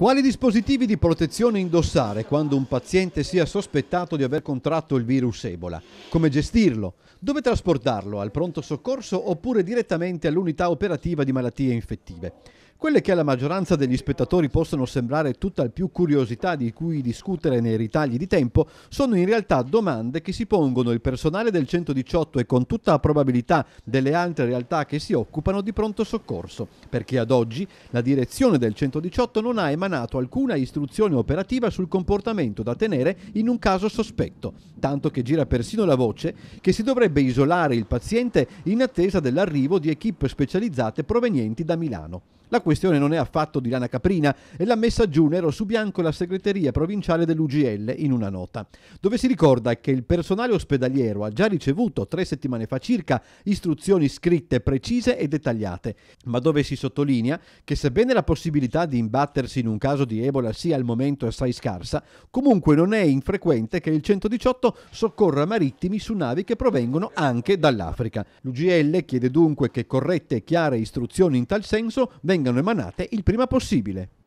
Quali dispositivi di protezione indossare quando un paziente sia sospettato di aver contratto il virus Ebola? Come gestirlo? Dove trasportarlo? Al pronto soccorso oppure direttamente all'unità operativa di malattie infettive? Quelle che alla maggioranza degli spettatori possono sembrare tutta il più curiosità di cui discutere nei ritagli di tempo, sono in realtà domande che si pongono il personale del 118 e con tutta probabilità delle altre realtà che si occupano di pronto soccorso, perché ad oggi la direzione del 118 non ha emanato alcuna istruzione operativa sul comportamento da tenere in un caso sospetto, tanto che gira persino la voce che si dovrebbe isolare il paziente in attesa dell'arrivo di equip specializzate provenienti da Milano. La questione non è affatto di lana caprina e l'ha messa giù nero su bianco la segreteria provinciale dell'UGL in una nota, dove si ricorda che il personale ospedaliero ha già ricevuto tre settimane fa circa istruzioni scritte precise e dettagliate, ma dove si sottolinea che sebbene la possibilità di imbattersi in un caso di Ebola sia al momento assai scarsa, comunque non è infrequente che il 118 soccorra marittimi su navi che provengono anche dall'Africa. L'UGL chiede dunque che corrette e chiare istruzioni in tal senso vengano vengano emanate il prima possibile.